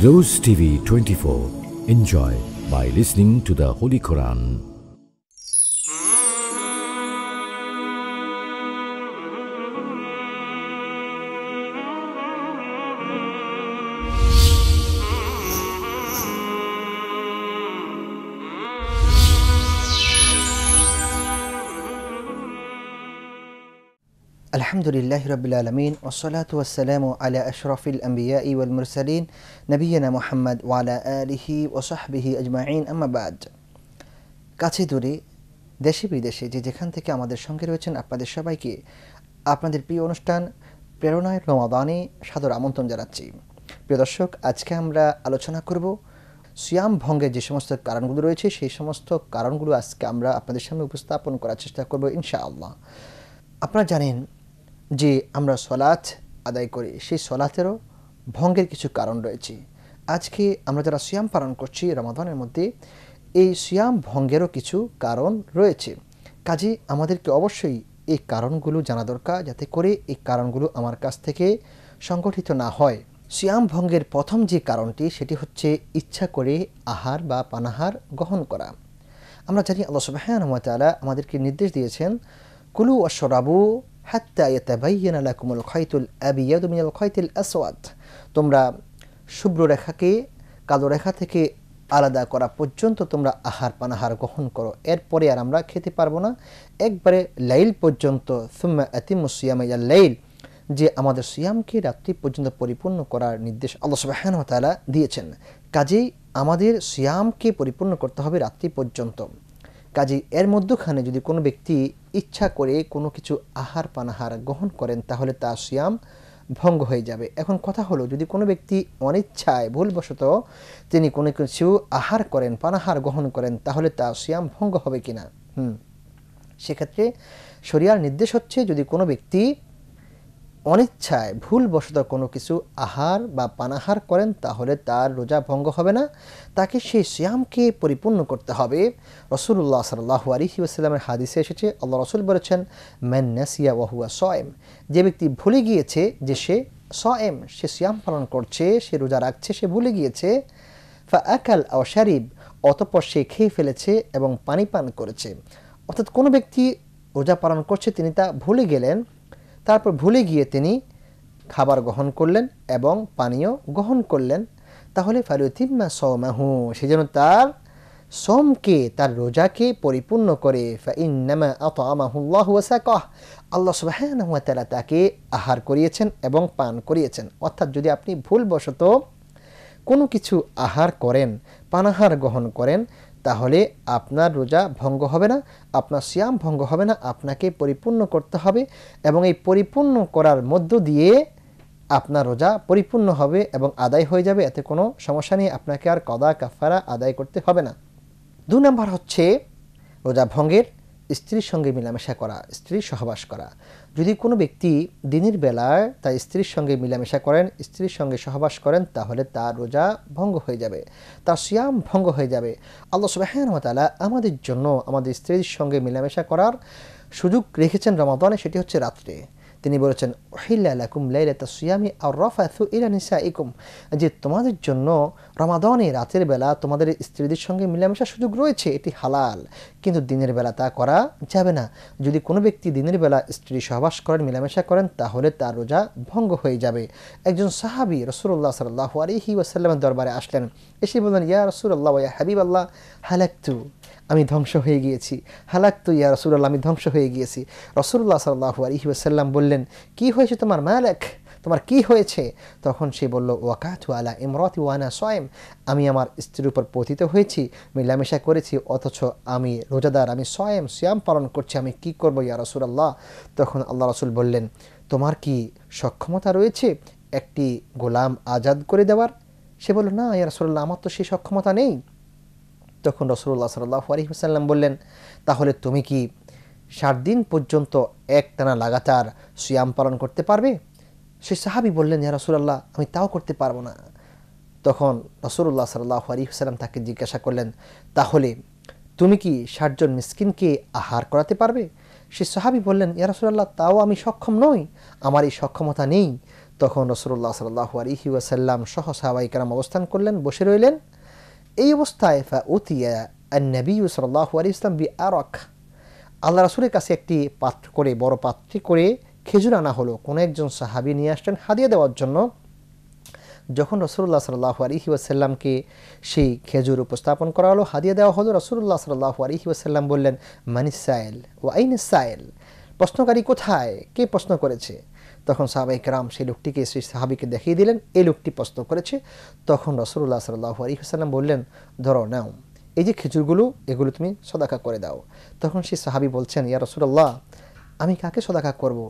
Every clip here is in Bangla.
Rose TV 24. Enjoy by listening to the Holy Quran. আলহামদুলিল্লাহ রবিল আলমিন ওসলাত ওয়াসালাম আলা আশরফিল আম্বিয়া ইউল মুরসালিন নবীনা মোহাম্মদ ওয়ালা আলিহি ওসাহবিহি আজমাইন আমাবাদ কাছে দূরে দেশে বিদেশে যে যেখান থেকে আমাদের সঙ্গে রয়েছেন আপনাদের সবাইকে আপনাদের প্রিয় অনুষ্ঠান প্রেরণায় রমাদানে সাদর আমন্ত্রণ জানাচ্ছি প্রিয় দর্শক আজকে আমরা আলোচনা করব সিয়াম ভঙ্গের যে সমস্ত কারণগুলো রয়েছে সেই সমস্ত কারণগুলো আজকে আমরা আপনাদের সামনে উপস্থাপন করার চেষ্টা করব ইনশাআল্লাহ আপনারা জানেন যে আমরা সলাচ আদায় করি সেই সলাতেরও ভঙ্গের কিছু কারণ রয়েছে আজকে আমরা যারা সিয়াম পালন করছি রমাদানের মধ্যে এই সিয়াম ভঙ্গেরও কিছু কারণ রয়েছে কাজে আমাদেরকে অবশ্যই এই কারণগুলো জানা দরকার যাতে করে এই কারণগুলো আমার কাছ থেকে সংগঠিত না হয় সিয়াম ভঙ্গের প্রথম যে কারণটি সেটি হচ্ছে ইচ্ছা করে আহার বা পানাহার গ্রহণ করা আমরা জানি আল্লাহ সুবাহ আমাদেরকে নির্দেশ দিয়েছেন কুলু অশ্বরাবু হাত্তা ইয়াতাবাইয়ান লাকুমুল খয়তুল আবিয়াদ মিনাল খয়তুল আসওয়াদ তোমরা শুভ্র রেখাকে কালো রেখা থেকে আলাদা করা পর্যন্ত তোমরা আহার পানাহার গ্রহণ করো এরপরে আর আমরা খেতে পারবো না একবারে লাইল পর্যন্ত সুম্মা আতিমুসিয়াম ইয়া লাইল যে আমাদের সিয়ামকে রাত্রি পর্যন্ত পরিপূর্ণ করার নির্দেশ আল্লাহ সুবাহান তালা দিয়েছেন কাজেই আমাদের সিয়ামকে পরিপূর্ণ করতে হবে রাত্রি পর্যন্ত কাজেই এর মধ্যখানে যদি কোনো ব্যক্তি ইচ্ছা করে কোনো কিছু আহার পানাহার গ্রহণ করেন তাহলে তা সিয়াম ভঙ্গ হয়ে যাবে এখন কথা হলো যদি কোনো ব্যক্তি অনিচ্ছায় ভুলবশত তিনি কোনো কিছু আহার করেন পানাহার গ্রহণ করেন তাহলে তা সিয়াম ভঙ্গ হবে কিনা হুম সেক্ষেত্রে শরিয়ার নির্দেশ হচ্ছে যদি কোনো ব্যক্তি অনিচ্ছায় ভুলবশত কোনো কিছু আহার বা পানাহার করেন তাহলে তার রোজা ভঙ্গ হবে না তাকে সেই শ্যামকে পরিপূর্ণ করতে হবে রসুল্লাহ সাল্লাহ আলহি হাদিসে এসেছে আল্লাহ রসুল বলেছেন ম্যান্নাসিয়া ওয়াহুয়া সয়েম যে ব্যক্তি ভুলে গিয়েছে যে সে সয়েম সে শ্যাম পালন করছে সে রোজা রাখছে সে ভুলে গিয়েছে ফা আকাল আও শারিব অতপর সে খেয়ে ফেলেছে এবং পানি পান করেছে অর্থাৎ কোনো ব্যক্তি রোজা পালন করছে তিনি তা ভুলে গেলেন তারপর ভুলে গিয়ে তিনি খাবার গ্রহণ করলেন এবং পানীয় গ্রহণ করলেন তাহলে ফালুতিম্মা সৌমাহু সে যেন তার সোমকে তার রোজাকে পরিপূর্ণ করে আল্লাহ সুবাহানহুয়া তাকে আহার করিয়েছেন এবং পান করিয়েছেন অর্থাৎ যদি আপনি ভুলবশত কোনো কিছু আহার করেন পানাহার গ্রহণ করেন তাহলে আপনার রোজা ভঙ্গ হবে না আপনার সিয়াম ভঙ্গ হবে না আপনাকে পরিপূর্ণ করতে হবে এবং এই পরিপূর্ণ করার মধ্য দিয়ে আপনার রোজা পরিপূর্ণ হবে এবং আদায় হয়ে যাবে এতে কোনো সমস্যা নেই আপনাকে আর কদা কাফারা আদায় করতে হবে না দু নম্বর হচ্ছে রোজা ভঙ্গের স্ত্রীর সঙ্গে মিলামেশা করা স্ত্রী সহবাস করা যদি কোনো ব্যক্তি দিনের বেলায় তার স্ত্রীর সঙ্গে মিলামেশা করেন স্ত্রীর সঙ্গে সহবাস করেন তাহলে তার রোজা ভঙ্গ হয়ে যাবে তার সিয়াম ভঙ্গ হয়ে যাবে আল্লাহ সুবাহতালা আমাদের জন্য আমাদের স্ত্রীর সঙ্গে মিলামেশা করার সুযোগ রেখেছেন রমাদানে সেটি হচ্ছে রাত্রে তিনি বলেছেন যে তোমাদের জন্য রমাদনে রাতের বেলা তোমাদের স্ত্রীদের সঙ্গে মিলামেশার সুযোগ রয়েছে এটি হালাল কিন্তু দিনের বেলা তা করা যাবে না যদি কোনো ব্যক্তি দিনের বেলা স্ত্রী সহবাস করেন মিলামেশা করেন তাহলে তার রোজা ভঙ্গ হয়ে যাবে একজন সাহাবি রসুল্লাহ সাল্লাহ আলহি ওসাল্লামের দরবারে আসলেন এসে বললেন ইয়া রসুল্লাহ হাবিব আল্লাহ হালাক্তু আমি ধ্বংস হয়ে গিয়েছি হালাক তো ইয়া রসুল্লাহ আমি ধ্বংস হয়ে গিয়েছি রসুল্লাহ সাল্লাহ আলহি আসাল্লাম বললেন কি হয়েছে তোমার মালেক তোমার কি হয়েছে তখন সে বলল ওয়াকাতু আলা ইমরত ওয়ানা সয়েম আমি আমার স্ত্রীর উপর পতিত হয়েছি মিলামেশা করেছি অথচ আমি রোজাদার আমি স্বয়ং শ্যাম পালন করছি আমি কি করবো ইয়া রসুল্লাহ তখন আল্লাহ রসুল বললেন তোমার কি সক্ষমতা রয়েছে একটি গোলাম আজাদ করে দেওয়ার সে বলল না ইয়া রসুল্লাহ আমার তো সেই সক্ষমতা নেই তখন রসুল্লাহ সাল্লাহ আলহিহাসাল্লাম বললেন তাহলে তুমি কি ষাট দিন পর্যন্ত এক টানা লাগাতার সুয়াম পালন করতে পারবে সে সাহাবি বললেন ইয়া রসুল্লাহ আমি তাও করতে পারবো না তখন রসুল্লাহ সাল্লাহ আলহিহাসাল্লাম তাকে জিজ্ঞাসা করলেন তাহলে তুমি কি ষাটজন মিসকিনকে আহার করাতে পারবে সে সাহাবি বললেন ইয়া রসুল্লাহ তাও আমি সক্ষম নই আমার এই সক্ষমতা নেই তখন রসুল্লাহ সাল্লাহ আলহি ওয়াসাল্লাম সহ সাহাবাইকারাম অবস্থান করলেন বসে রইলেন এই অবস্থায় উতিয়া নবী সাল্লাহ আলী ইসলাম বি আরক আল্লাহ রাসুলের কাছে একটি পাত্র করে বড় পাত্র করে খেজুর আনা হলো কোনো একজন সাহাবি নিয়ে আসলেন হাদিয়া দেওয়ার জন্য যখন রসুল্লাহ সাল্লাহ আলহি ওয়াসাল্লামকে সেই খেজুর উপস্থাপন করা হলো হাদিয়া দেওয়া হলো রসুল্লাহ সাল্লাহ আলহি ওয়াসাল্লাম বললেন মানিস সায়েল ও আইন প্রশ্নকারী কোথায় কে প্রশ্ন করেছে তখন সাহাবা ইকরাম সেই লোকটিকে সেই সাহাবিকে দেখিয়ে দিলেন এই লোকটি প্রশ্ন করেছে তখন রসুল্লাহ সাল্লাহ আলী হাসাল্লাম বললেন ধরো নাও এই যে খেজুরগুলো এগুলো তুমি সদাকা করে দাও তখন সেই সাহাবি বলছেন ইয়া রসুল্লাহ আমি কাকে সদাকা করব।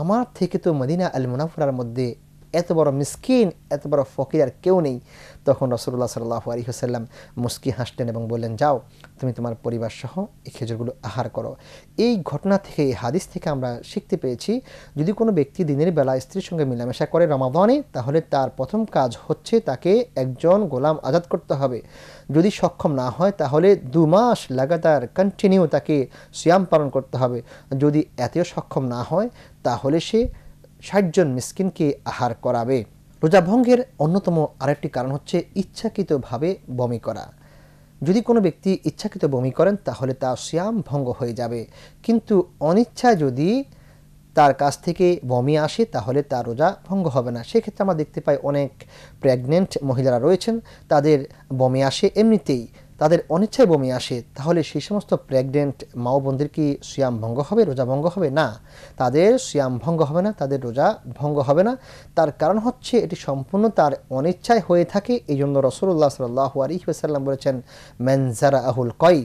আমার থেকে তো মদিনা আল মুনাফরার মধ্যে এত বড় মিসকিন এত বড় ফকির আর কেউ নেই তখন রসুল্লাহ সাল্লাহ আলী হোসাল্লাম মুস্কি হাসলেন এবং বললেন যাও তুমি তোমার পরিবার সহ এই খেজুরগুলো আহার করো এই ঘটনা থেকে এই হাদিস থেকে আমরা শিখতে পেয়েছি যদি কোনো ব্যক্তি দিনের বেলা স্ত্রীর সঙ্গে মেলামেশা করে রমাদনে তাহলে তার প্রথম কাজ হচ্ছে তাকে একজন গোলাম আজাদ করতে হবে যদি সক্ষম না হয় তাহলে দু মাস লাগাতার কন্টিনিউ তাকে সিয়াম পালন করতে হবে যদি এতেও সক্ষম না হয় তাহলে সে ষাটজন মিসকিনকে আহার করাবে রোজা ভঙ্গের অন্যতম আরেকটি কারণ হচ্ছে ইচ্ছাকৃতভাবে বমি করা যদি কোনো ব্যক্তি ইচ্ছাকৃত বমি করেন তাহলে তা শ্যাম ভঙ্গ হয়ে যাবে কিন্তু অনিচ্ছা যদি তার কাছ থেকে বমি আসে তাহলে তার রোজা ভঙ্গ হবে না সেক্ষেত্রে আমরা দেখতে পাই অনেক প্রেগনেন্ট মহিলারা রয়েছেন তাদের বমি আসে এমনিতেই তাদের অনিচ্ছায় বমি আসে তাহলে সেই সমস্ত প্রেগনেন্ট মাও বোনদের কি সিয়াম ভঙ্গ হবে রোজা ভঙ্গ হবে না তাদের সিয়াম ভঙ্গ হবে না তাদের রোজা ভঙ্গ হবে না তার কারণ হচ্ছে এটি সম্পূর্ণ তার অনিচ্ছায় হয়ে থাকে এই জন্য রসুল্লাহ সাল্লাহ আলিহাসাল্লাম বলেছেন ম্যানজারা আহুল কই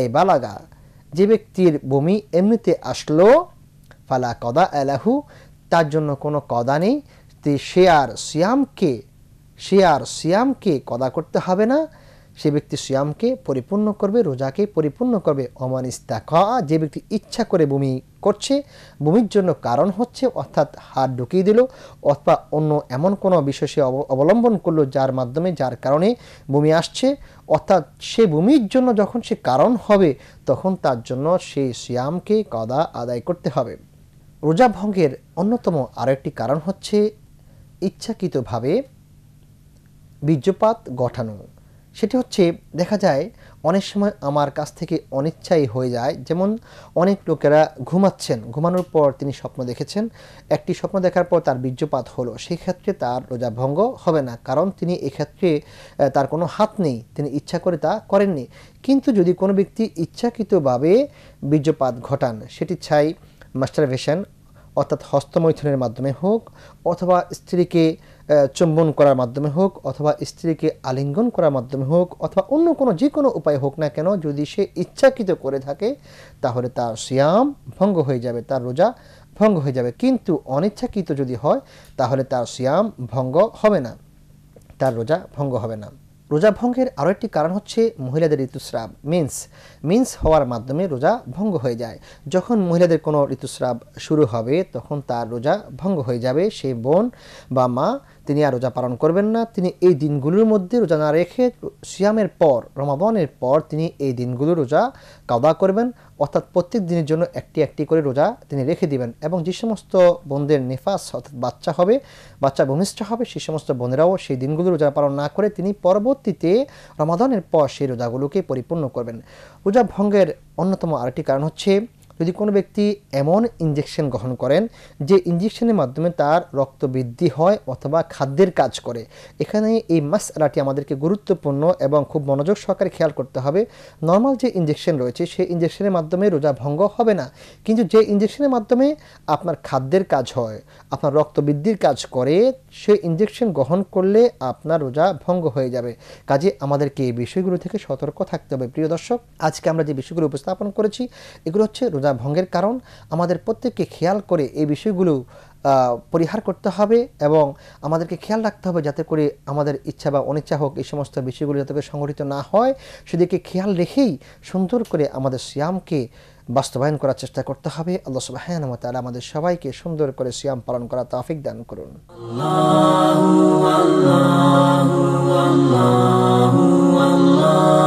এ বালাগা যে ব্যক্তির বমি এমনিতে আসলো ফালা কদা এলাহু তার জন্য কোনো কদা নেই সে আর সিয়ামকে সে আর সিয়ামকে কদা করতে হবে না সে ব্যক্তি সিয়ামকে পরিপূর্ণ করবে রোজাকে পরিপূর্ণ করবে অমান ইস্তা খাওয়া যে ব্যক্তি ইচ্ছা করে বমি করছে বমির জন্য কারণ হচ্ছে অর্থাৎ হাত ঢুকিয়ে দিল অথবা অন্য এমন কোনো বিষয় সে অবলম্বন করলো যার মাধ্যমে যার কারণে বমি আসছে অর্থাৎ সে বমির জন্য যখন সে কারণ হবে তখন তার জন্য সেই সিয়ামকে কদা আদায় করতে হবে রোজা ভঙ্গের অন্যতম আরেকটি কারণ হচ্ছে ইচ্ছাকৃতভাবে বীর্যপাত ঘটানো সেটি হচ্ছে দেখা যায় অনেক সময় আমার কাছ থেকে অনিচ্ছাই হয়ে যায় যেমন অনেক লোকেরা ঘুমাচ্ছেন ঘুমানোর পর তিনি স্বপ্ন দেখেছেন একটি স্বপ্ন দেখার পর তার বীর্যপাত হলো সেই ক্ষেত্রে তার রোজা ভঙ্গ হবে না কারণ তিনি এক্ষেত্রে তার কোনো হাত নেই তিনি ইচ্ছা করে তা করেননি কিন্তু যদি কোনো ব্যক্তি ইচ্ছাকৃতভাবে বীর্যপাত ঘটান সেটি ছাই মাস্টারভেশন অর্থাৎ হস্তমৈথুনের মাধ্যমে হোক অথবা স্ত্রীকে চুম্বন করার মাধ্যমে হোক অথবা স্ত্রীকে আলিঙ্গন করার মাধ্যমে হোক অথবা অন্য কোনো যে কোনো উপায় হোক না কেন যদি সে ইচ্ছাকৃত করে থাকে তাহলে তার শ্যাম ভঙ্গ হয়ে যাবে তার রোজা ভঙ্গ হয়ে যাবে কিন্তু অনিচ্ছাকৃত যদি হয় তাহলে তার শ্যাম ভঙ্গ হবে না তার রোজা ভঙ্গ হবে না রোজা ভঙ্গের আরও একটি কারণ হচ্ছে মহিলাদের ঋতুস্রাব মিন্স মিন্স হওয়ার মাধ্যমে রোজা ভঙ্গ হয়ে যায় যখন মহিলাদের কোনো ঋতুস্রাব শুরু হবে তখন তার রোজা ভঙ্গ হয়ে যাবে সেই বোন বা মা তিনি আর রোজা পালন করবেন না তিনি এই দিনগুলোর মধ্যে রোজা না রেখে সিয়ামের পর রমাবনের পর তিনি এই দিনগুলো রোজা কাদা করবেন অর্থাৎ প্রত্যেক দিনের জন্য একটি একটি করে রোজা তিনি রেখে দিবেন এবং যে সমস্ত বোনদের নেফাস অর্থাৎ বাচ্চা হবে বাচ্চা ভূমিষ্ঠ হবে সেই সমস্ত বোনেরাও সেই দিনগুলো রোজা পালন না করে তিনি পরবর্তীতে রমাদানের পর সেই রোজাগুলোকে পরিপূর্ণ করবেন রোজা ভঙ্গের অন্যতম আরেকটি কারণ হচ্ছে যদি কোনো ব্যক্তি এমন ইঞ্জেকশন গ্রহণ করেন যে ইঞ্জেকশনের মাধ্যমে তার রক্ত বৃদ্ধি হয় অথবা খাদ্যের কাজ করে এখানে এই মাসলাটি আমাদেরকে গুরুত্বপূর্ণ এবং খুব মনোযোগ সহকারে খেয়াল করতে হবে নর্মাল যে ইঞ্জেকশন রয়েছে সেই ইঞ্জেকশনের মাধ্যমে রোজা ভঙ্গ হবে না কিন্তু যে ইঞ্জেকশনের মাধ্যমে আপনার খাদ্যের কাজ হয় আপনার রক্ত বৃদ্ধির কাজ করে সেই ইঞ্জেকশন গ্রহণ করলে আপনার রোজা ভঙ্গ হয়ে যাবে কাজে আমাদেরকে এই বিষয়গুলো থেকে সতর্ক থাকতে হবে প্রিয় দর্শক আজকে আমরা যে বিষয়গুলো উপস্থাপন করেছি এগুলো হচ্ছে রোজা মর্যাদা ভঙ্গের কারণ আমাদের প্রত্যেককে খেয়াল করে এই বিষয়গুলো পরিহার করতে হবে এবং আমাদেরকে খেয়াল রাখতে হবে যাতে করে আমাদের ইচ্ছা বা অনিচ্ছা হোক এই সমস্ত বিষয়গুলো যাতে করে সংগঠিত না হয় সেদিকে খেয়াল রেখেই সুন্দর করে আমাদের শ্যামকে বাস্তবায়ন করার চেষ্টা করতে হবে আল্লাহ সুবাহান তালা আমাদের সবাইকে সুন্দর করে শ্যাম পালন করা তাফিক দান করুন আল্লাহ